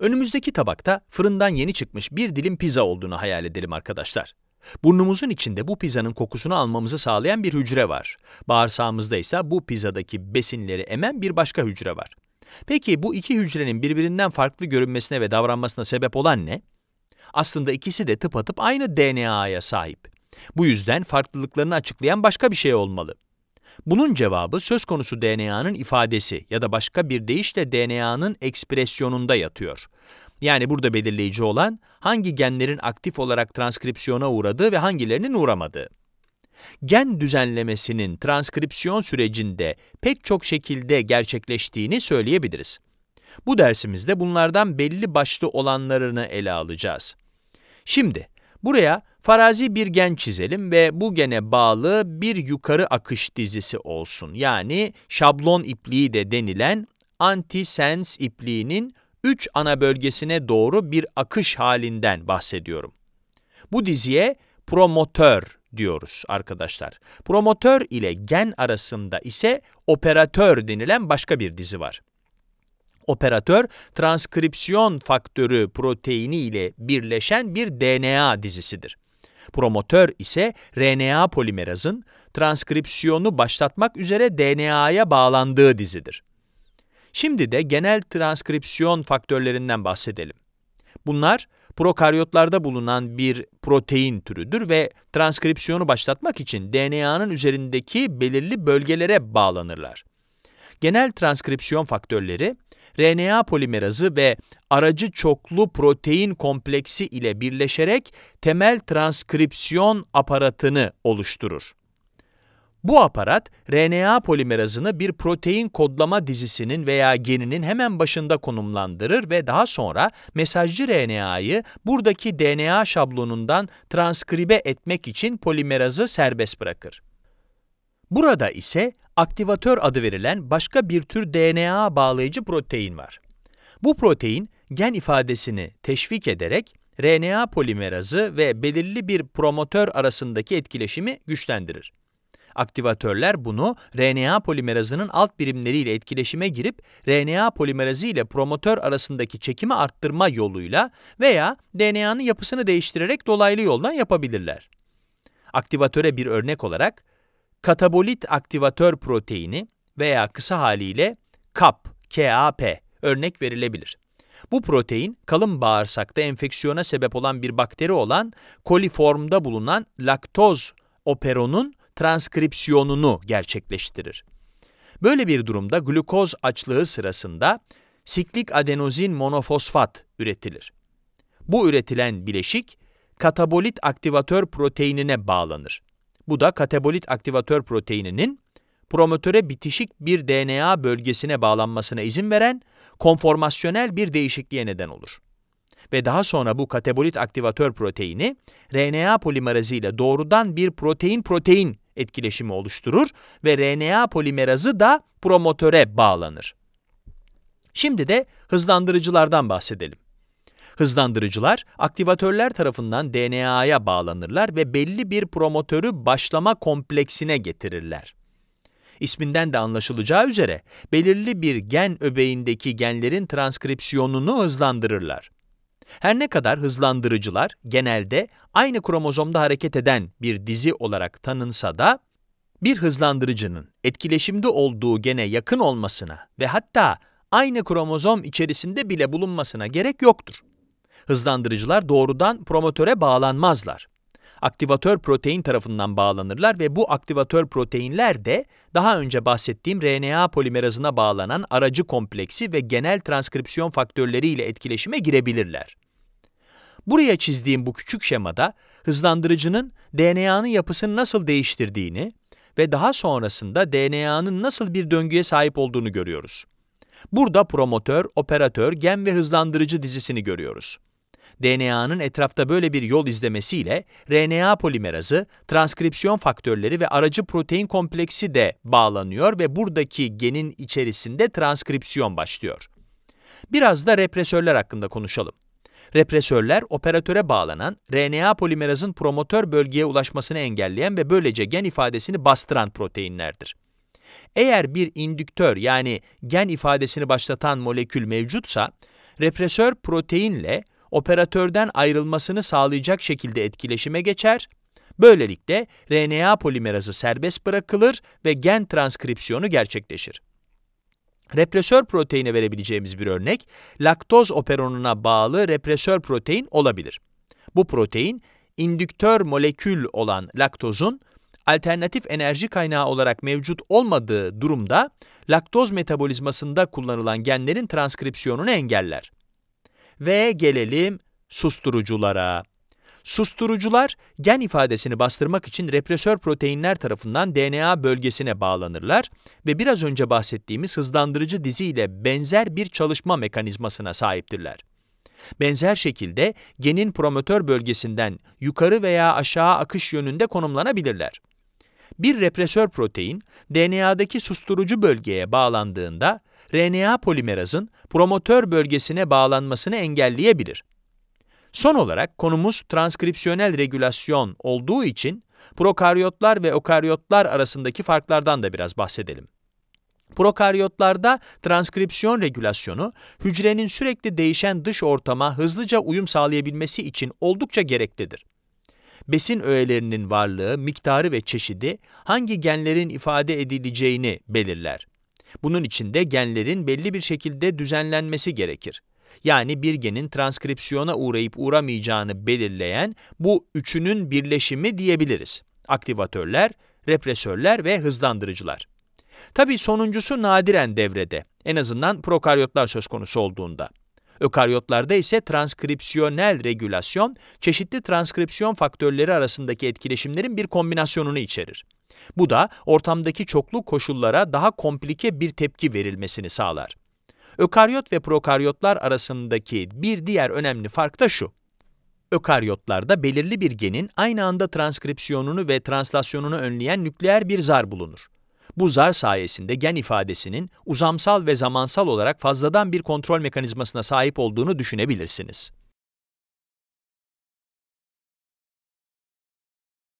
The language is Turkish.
Önümüzdeki tabakta fırından yeni çıkmış bir dilim pizza olduğunu hayal edelim arkadaşlar. Burnumuzun içinde bu pizzanın kokusunu almamızı sağlayan bir hücre var. Bağırsağımızda ise bu pizzadaki besinleri emen bir başka hücre var. Peki bu iki hücrenin birbirinden farklı görünmesine ve davranmasına sebep olan ne? Aslında ikisi de tıpatıp aynı DNA'ya sahip. Bu yüzden farklılıklarını açıklayan başka bir şey olmalı. Bunun cevabı söz konusu DNA'nın ifadesi ya da başka bir deyişle DNA'nın ekspresyonunda yatıyor. Yani burada belirleyici olan hangi genlerin aktif olarak transkripsiyona uğradığı ve hangilerinin uğramadığı. Gen düzenlemesinin transkripsiyon sürecinde pek çok şekilde gerçekleştiğini söyleyebiliriz. Bu dersimizde bunlardan belli başlı olanlarını ele alacağız. Şimdi buraya Farazi bir gen çizelim ve bu gene bağlı bir yukarı akış dizisi olsun. Yani şablon ipliği de denilen antisens ipliğinin 3 ana bölgesine doğru bir akış halinden bahsediyorum. Bu diziye promotör diyoruz arkadaşlar. Promotör ile gen arasında ise operatör denilen başka bir dizi var. Operatör, transkripsiyon faktörü proteini ile birleşen bir DNA dizisidir. Promotör ise RNA polimerazın transkripsiyonu başlatmak üzere DNA'ya bağlandığı dizidir. Şimdi de genel transkripsiyon faktörlerinden bahsedelim. Bunlar prokaryotlarda bulunan bir protein türüdür ve transkripsiyonu başlatmak için DNA'nın üzerindeki belirli bölgelere bağlanırlar. Genel transkripsiyon faktörleri, RNA polimerazı ve aracı çoklu protein kompleksi ile birleşerek temel transkripsiyon aparatını oluşturur. Bu aparat, RNA polimerazını bir protein kodlama dizisinin veya geninin hemen başında konumlandırır ve daha sonra mesajcı RNA'yı buradaki DNA şablonundan transkribe etmek için polimerazı serbest bırakır. Burada ise aktivatör adı verilen başka bir tür DNA bağlayıcı protein var. Bu protein gen ifadesini teşvik ederek RNA polimerazı ve belirli bir promotör arasındaki etkileşimi güçlendirir. Aktivatörler bunu RNA polimerazının alt birimleriyle etkileşime girip RNA polimerazı ile promotör arasındaki çekimi arttırma yoluyla veya DNA'nın yapısını değiştirerek dolaylı yoldan yapabilirler. Aktivatöre bir örnek olarak katabolit aktivatör proteini veya kısa haliyle KAP, KAP örnek verilebilir. Bu protein, kalın bağırsakta enfeksiyona sebep olan bir bakteri olan koliformda bulunan laktoz operonun transkripsiyonunu gerçekleştirir. Böyle bir durumda glukoz açlığı sırasında siklik adenozin monofosfat üretilir. Bu üretilen bileşik, katabolit aktivatör proteinine bağlanır. Bu da katabolit aktivatör proteininin promotöre bitişik bir DNA bölgesine bağlanmasına izin veren konformasyonel bir değişikliğe neden olur. Ve daha sonra bu katabolit aktivatör proteini RNA polimerazı ile doğrudan bir protein-protein etkileşimi oluşturur ve RNA polimerazı da promotöre bağlanır. Şimdi de hızlandırıcılardan bahsedelim. Hızlandırıcılar, aktivatörler tarafından DNA'ya bağlanırlar ve belli bir promotörü başlama kompleksine getirirler. İsminden de anlaşılacağı üzere belirli bir gen öbeğindeki genlerin transkripsiyonunu hızlandırırlar. Her ne kadar hızlandırıcılar genelde aynı kromozomda hareket eden bir dizi olarak tanınsa da, bir hızlandırıcının etkileşimde olduğu gene yakın olmasına ve hatta aynı kromozom içerisinde bile bulunmasına gerek yoktur. Hızlandırıcılar doğrudan promotöre bağlanmazlar. Aktivatör protein tarafından bağlanırlar ve bu aktivatör proteinler de daha önce bahsettiğim RNA polimerazına bağlanan aracı kompleksi ve genel transkripsiyon faktörleri ile etkileşime girebilirler. Buraya çizdiğim bu küçük şemada hızlandırıcının DNA'nın yapısını nasıl değiştirdiğini ve daha sonrasında DNA'nın nasıl bir döngüye sahip olduğunu görüyoruz. Burada promotör, operatör, gen ve hızlandırıcı dizisini görüyoruz. DNA'nın etrafta böyle bir yol izlemesiyle RNA polimerazı, transkripsiyon faktörleri ve aracı protein kompleksi de bağlanıyor ve buradaki genin içerisinde transkripsiyon başlıyor. Biraz da represörler hakkında konuşalım. Represörler, operatöre bağlanan, RNA polimerazın promotör bölgeye ulaşmasını engelleyen ve böylece gen ifadesini bastıran proteinlerdir. Eğer bir indüktör yani gen ifadesini başlatan molekül mevcutsa, represör proteinle operatörden ayrılmasını sağlayacak şekilde etkileşime geçer. Böylelikle RNA polimerazı serbest bırakılır ve gen transkripsiyonu gerçekleşir. Represör proteine verebileceğimiz bir örnek, laktoz operonuna bağlı represör protein olabilir. Bu protein, indüktör molekül olan laktozun alternatif enerji kaynağı olarak mevcut olmadığı durumda laktoz metabolizmasında kullanılan genlerin transkripsiyonunu engeller. Ve gelelim susturuculara. Susturucular gen ifadesini bastırmak için represör proteinler tarafından DNA bölgesine bağlanırlar ve biraz önce bahsettiğimiz hızlandırıcı diziyle benzer bir çalışma mekanizmasına sahiptirler. Benzer şekilde genin promotör bölgesinden yukarı veya aşağı akış yönünde konumlanabilirler. Bir represör protein DNA'daki susturucu bölgeye bağlandığında RNA polimerazın promotör bölgesine bağlanmasını engelleyebilir. Son olarak konumuz transkripsiyonel regülasyon olduğu için prokaryotlar ve okaryotlar arasındaki farklardan da biraz bahsedelim. Prokaryotlarda transkripsiyon regülasyonu, hücrenin sürekli değişen dış ortama hızlıca uyum sağlayabilmesi için oldukça gereklidir. Besin öğelerinin varlığı, miktarı ve çeşidi hangi genlerin ifade edileceğini belirler. Bunun için de genlerin belli bir şekilde düzenlenmesi gerekir. Yani bir genin transkripsiyona uğrayıp uğramayacağını belirleyen bu üçünün birleşimi diyebiliriz. Aktivatörler, represörler ve hızlandırıcılar. Tabii sonuncusu nadiren devrede, en azından prokaryotlar söz konusu olduğunda. Ökaryotlarda ise transkripsiyonel regülasyon, çeşitli transkripsiyon faktörleri arasındaki etkileşimlerin bir kombinasyonunu içerir. Bu da ortamdaki çoklu koşullara daha komplike bir tepki verilmesini sağlar. Ökaryot ve prokaryotlar arasındaki bir diğer önemli fark da şu. Ökaryotlarda belirli bir genin aynı anda transkripsiyonunu ve translasyonunu önleyen nükleer bir zar bulunur. Bu zar sayesinde gen ifadesinin uzamsal ve zamansal olarak fazladan bir kontrol mekanizmasına sahip olduğunu düşünebilirsiniz.